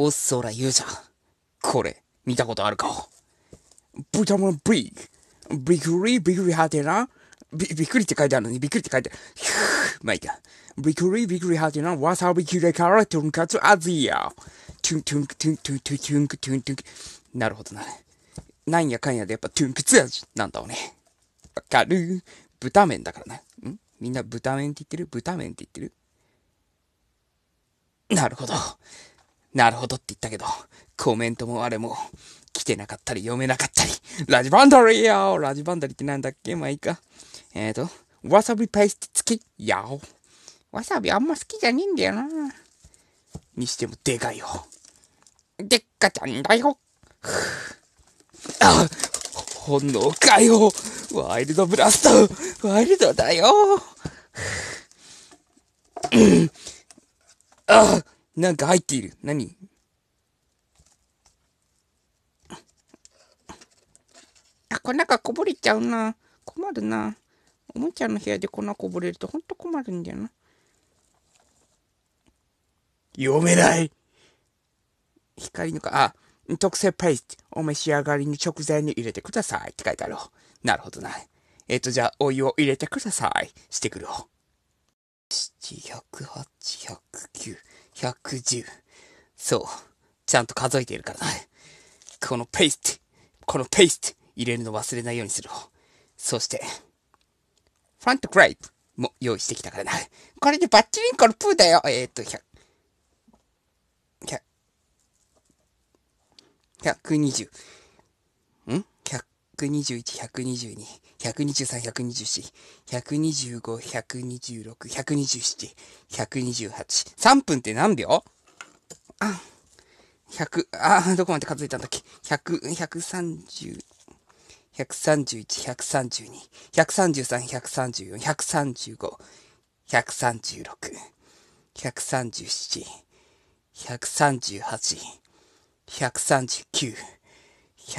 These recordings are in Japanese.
おっそら言うじゃん。これ、見たことあるかブタマンブーク。びっくり、びっくりはてな。び、びっくりって書いてあるのに、びっくりって書いてある。ひゅー、まあ、いいか。びっくり、びっくりはてな。わさびきれからとんかつあずや。トゥントゥンク、トゥントゥントゥンク、トゥントゥンク。なるほどな。なんやかんやでやっぱトゥンクツ味なんだろうね。わかる豚麺だからな。んみんな豚麺って言ってる豚麺って言ってるなるほど。なるほどって言ったけど、コメントもあれも、来てなかったり読めなかったり、ラジバンダリーやーラジバンダリーってなんだっけまあいいか。えっ、ー、と、わさびペースト付きやおわさびあんま好きじゃねえんだよな。にしてもでかいよ。でっかちゃんだよ。あ本能かよワイルドブラストワイルドだよあなんか入っている。何あ、粉がこぼれちゃうな。困るな。おもちゃの部屋で粉こぼれるとほんと困るんだよな。読めない光のか、あ、特製ペースト、お召し上がりに食材に入れてくださいって書いてある。なるほどな。えっ、ー、と、じゃあ、お湯を入れてください。してくる。700、8 0 9 110。そう。ちゃんと数えているからな。このペースト、このペースト入れるの忘れないようにする。そして、フラントクライプも用意してきたからな。これでバッチリンコのプーだよ。えー、っと、100 120。121、122、123、124、125、126、127、128。3分って何秒あ、100、あ、どこまで数えたんだっけ ?100、130、131、132、133、134、135、136、137、138、139、100、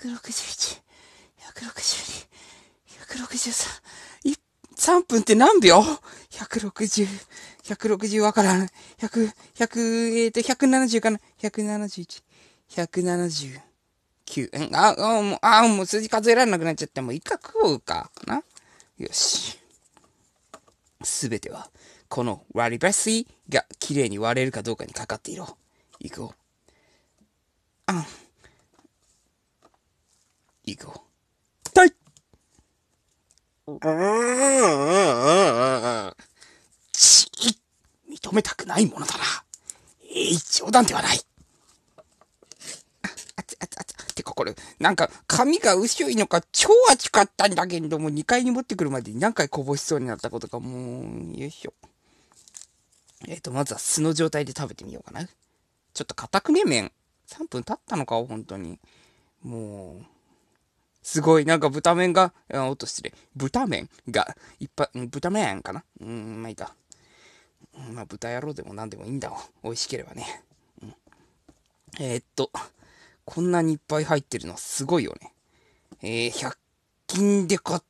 161、162、163、3分って何秒 ?160、160わからん。100、100、えっ、ー、と、170かな ?171、179。あ、あ、もう、あ、もう数字数えられなくなっちゃって、もう一回食おうか。な。よし。すべては、この割りばしが綺麗に割れるかどうかにかかっていろ。行こう。あん。行くよ。たいち認めたくないものだな。えい、冗談ではない。あ、あつ、あつ、あつ。てかこれ、なんか、髪が薄いのか超熱かったんだけれども、2階に持ってくるまでに何回こぼしそうになったことか、もう、よいしょ。えっ、ー、と、まずは素の状態で食べてみようかな。ちょっと硬くね、麺。3分経ったのか、本当に。もう。すごい、なんか豚麺が、あと失礼。豚麺が、いっぱい、豚麺かなうん、まあいいか。まあ豚野郎でも何でもいいんだわ。美味しければね。うん、えー、っと、こんなにいっぱい入ってるのはすごいよね。えー、100均で買っ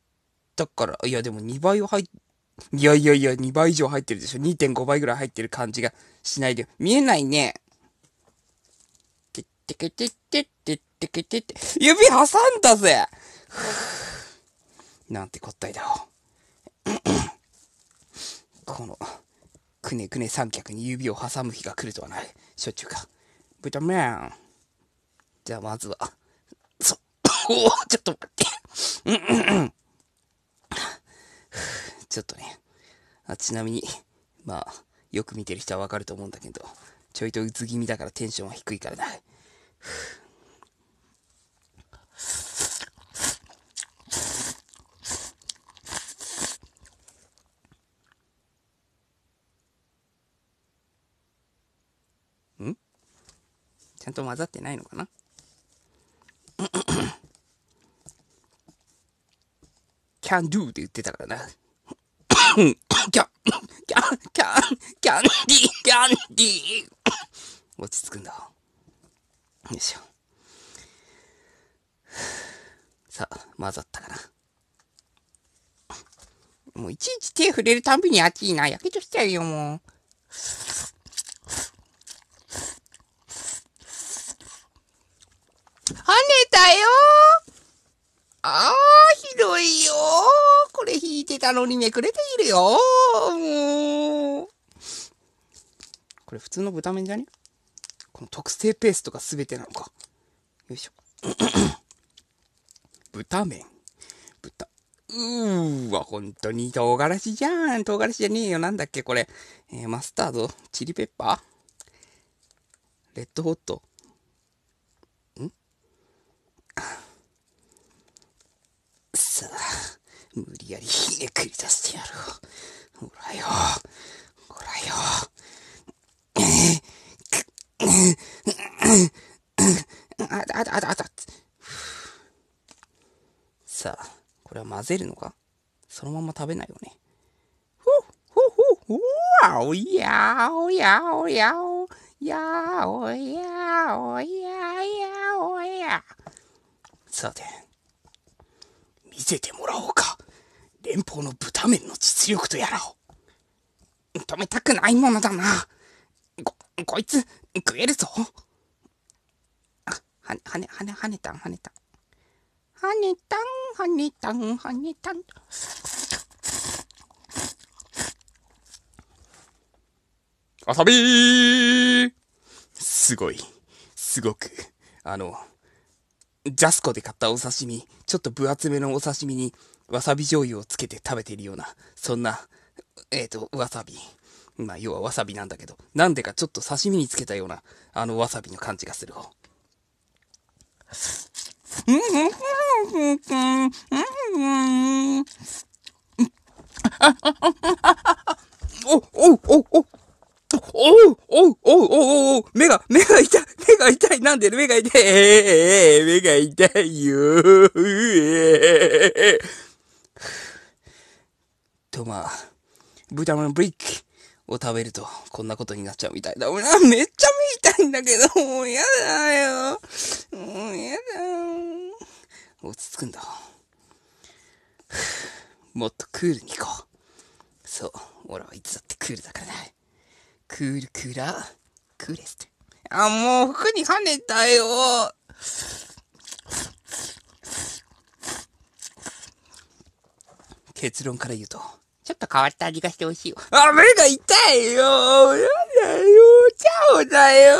たから、いやでも2倍は入っいやいやいや、2倍以上入ってるでしょ。2.5倍ぐらい入ってる感じがしないで。見えないね。てってけてってってててって、指挟んだぜなんてこったいだろう。この、くねくね三脚に指を挟む日が来るとはない。しょっちゅうか。タメん。じゃあまずは、そ、おおちょっと待って。んんん。ちょっとね。あちなみに、まあ、よく見てる人はわかると思うんだけど、ちょいとうつ気味だからテンションは低いからな。ちゃんと混ざってないのかな can do って言ってたからな。キャン、キャン、キャン、キャン、ディ、キャンディ。落ち着くんだ。よいしょ。さあ、混ざったかな。もういちいち手触れるたんびに熱いな。やけどしちゃうよ、もう。跳ねたよああ、ひどいよこれ引いてたのにめくれているよもう。これ普通の豚麺じゃねこの特製ペーストが全てなのか。よいしょ。豚麺。豚。うーわ、本当に唐辛子じゃん。唐辛子じゃねえよ。なんだっけ、これ。えー、マスタード、チリペッパー、レッドホット、無理やりひねくり出してやる。ほらよ。ほらよ。ええあたあたあたあた。さあ、これは混ぜるのかそのまま食べないよね。ふっほほほほわおやおやおやおやおやおやおやおや。さて、見せてもらおうか。連邦の豚麺の実力とやらを。止めたくないものだな。こ、こいつ、食えるぞ。あ、はね、はね、はね、はねたん、はねたん。はねたん、はねたん、はねたん。わさびーすごい、すごく、あの、ジャスコで買ったお刺身、ちょっと分厚めのお刺身に、わさび醤油をつけて食べているような、そんな、えっ、ー、と、わさび。まあ、要はわさびなんだけど、なんでかちょっと刺身につけたような、あのわさびの感じがする方。おおおおおうおうおうおうおう目が、目が痛い目が痛いなんで目が痛い目が痛いよとまあ、豚のブリックを食べると、こんなことになっちゃうみたいだ。俺はめっちゃ見たいんだけど、もうやだよ。もうやだ落ち着くんだ。もっとクールに行こう。そう。俺はいつだってクールだからね。クールクーラー、クーレスト。あ、もう服に跳ねたよ。結論から言うと、ちょっと変わった味がしてほしいわ。あ、目が痛いよやだよチャオだよ